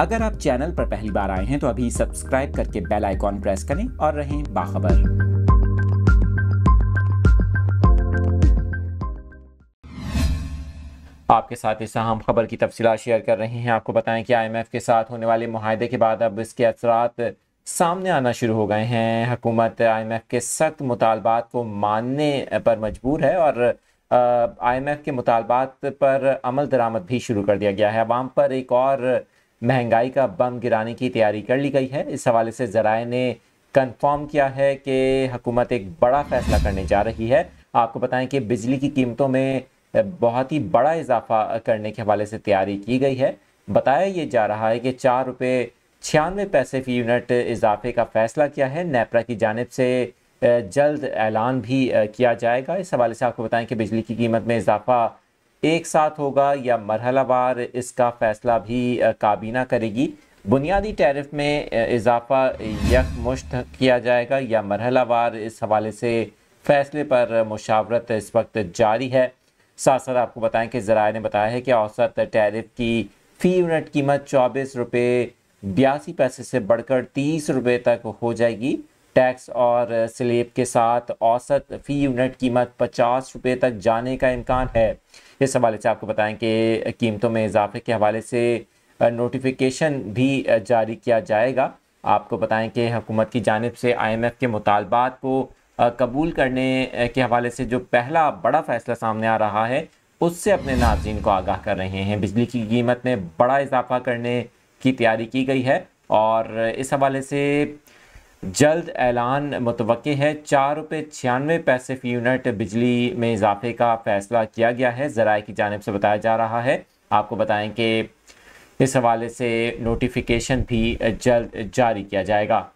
अगर आप चैनल पर पहली बार आए हैं तो अभी सब्सक्राइब करके बेल आइकॉन प्रेस करें और रहें बाखबर आपके साथ इस अहम खबर की तफसी शेयर कर रहे हैं आपको बताएं कि आईएमएफ के साथ होने वाले माहदे के बाद अब इसके असरात सामने आना शुरू हो गए हैं एम आईएमएफ के सख्त मुतालबात को मानने पर मजबूर है और आईएमएफ के मुतालबात पर अमल दरामद भी शुरू कर दिया गया है अवाम पर एक और महंगाई का बम गिराने की तैयारी कर ली गई है इस हवाले से जराए ने कंफर्म किया है कि हुकूमत एक बड़ा फैसला करने जा रही है आपको बताएं कि बिजली की कीमतों में बहुत ही बड़ा इजाफा करने के हवाले से तैयारी की गई है बताया ये जा रहा है कि चार रुपये छियानवे पैसे फी यूनिट इजाफे का फैसला किया है नेपरा की जानब से जल्द ऐलान भी किया जाएगा इस हवाले से आपको बताएं कि बिजली की कीमत में इजाफा एक साथ होगा या मरहलावार इसका फैसला भी काबीना करेगी बुनियादी टैरिफ में इजाफा यकमुश्त किया जाएगा या मरहलावार इस हवाले से फैसले पर मुशावरत इस वक्त जारी है साथ साथ आपको बताएं कि जराए ने बताया है कि औसत टैरिफ की फ़ी यूनिट कीमत चौबीस रुपये बयासी पैसे से बढ़कर तीस रुपये तक हो जाएगी टैक्स और स्लेब के साथ औसत फ़ी यूनिट कीमत पचास रुपये तक जाने का इम्कान है इस हवाले से आपको बताएं कि कीमतों में इजाफे के हवाले से नोटिफिकेशन भी जारी किया जाएगा आपको बताएं कि हुकूमत की जानब से आईएमएफ के मुतालबात को कबूल करने के हवाले से जो पहला बड़ा फ़ैसला सामने आ रहा है उससे अपने नाजीन को आगाह कर रहे हैं बिजली की कीमत में बड़ा इजाफा करने की तैयारी की गई है और इस हवाले से जल्द ऐलान मुतव है चार रुपये छियानवे पैसे फ़ी यूनिट बिजली में इजाफे का फैसला किया गया है ज़राए की जानब से बताया जा रहा है आपको बताएं कि इस हवाले से नोटिफिकेशन भी जल्द जारी किया जाएगा